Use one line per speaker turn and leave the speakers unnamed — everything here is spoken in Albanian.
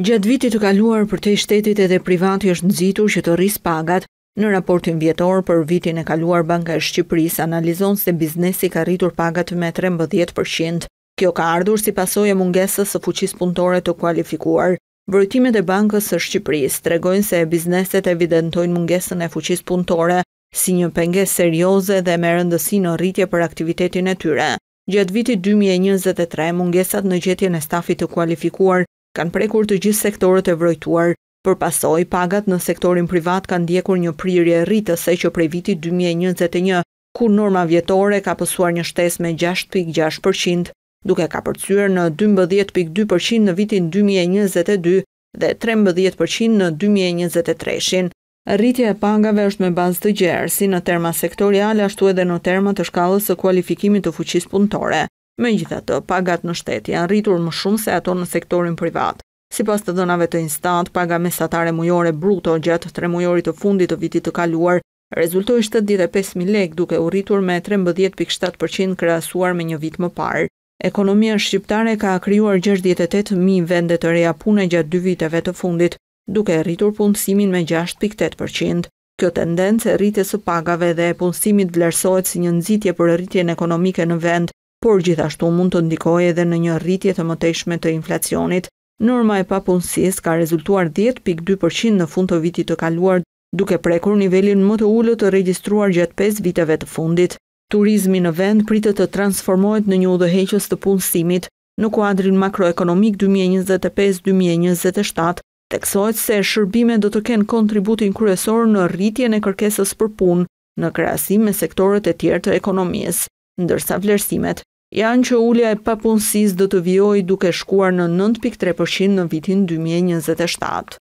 Gjatë vitit të kaluar për të i shtetit edhe privati është nëzitur që të rrisë pagat, në raportin vjetor për vitin e kaluar Banka e Shqipëris analizon se biznesi ka rritur pagat me 13%. Kjo ka ardhur si pasoj e mungesës së fuqis punëtore të kualifikuar. Vërtimet e Bankës së Shqipëris tregojnë se bizneset evidentojnë mungesën e fuqis punëtore si një penges serioze dhe me rëndësi në rritje për aktivitetin e tyre. Gjatë vitit 2023, mungesat në gjetjen e stafit të kualifikuar kanë prekur të gjithë sektorët e vrojtuar, për pasoj pagat në sektorin privat kanë ndjekur një prirje rritës se që prej vitit 2021, ku norma vjetore ka pësuar një shtes me 6.6%, duke ka përcyrë në 12.2% në vitin 2022 dhe 13% në 2023. Rritje e pagave është me bazë të gjerë, si në terma sektoriale, ashtu edhe në terma të shkallës së kualifikimit të fuqis punëtore. Me gjitha të, pagat në shtetë janë rritur më shumë se ato në sektorin privat. Si pas të dënave të instant, paga mesatare mujore bruto gjatë tre mujorit të fundit të vitit të kaluar, rezultoj 75.000 lek duke u rritur me 13.7% krasuar me një vit më parë. Ekonomia shqiptare ka kryuar 68.000 vendet të reja pune gjatë dy viteve të fundit, duke rritur punësimin me 6.8%. Kjo tendencë e rritjes së pagave dhe punësimit vlerësohet si një nxitje për rritjen ekonomike në vend, por gjithashtu mund të ndikojë edhe në një rritje të mëtejshme të inflacionit. Norma e papunësisë ka rezultuar 10.2% në fund të vitit të kaluar, duke prekur nivelin më të ulët të regjistruar gjatë 5 viteve të fundit. Turizmi në vend pritet të transformohet në një udhëheqës të punësimit. Në kuadrin makroekonomik 2025-2027, teksojt se shërbimet do të kenë kontributin kryesor në rritjen e kërkesës për punë në krahasim me sektorët e tjerë të ekonomisë, ndërsa vlerësimet janë që ullja e papunësis dhe të vjoj duke shkuar në 9.3% në vitin 2027.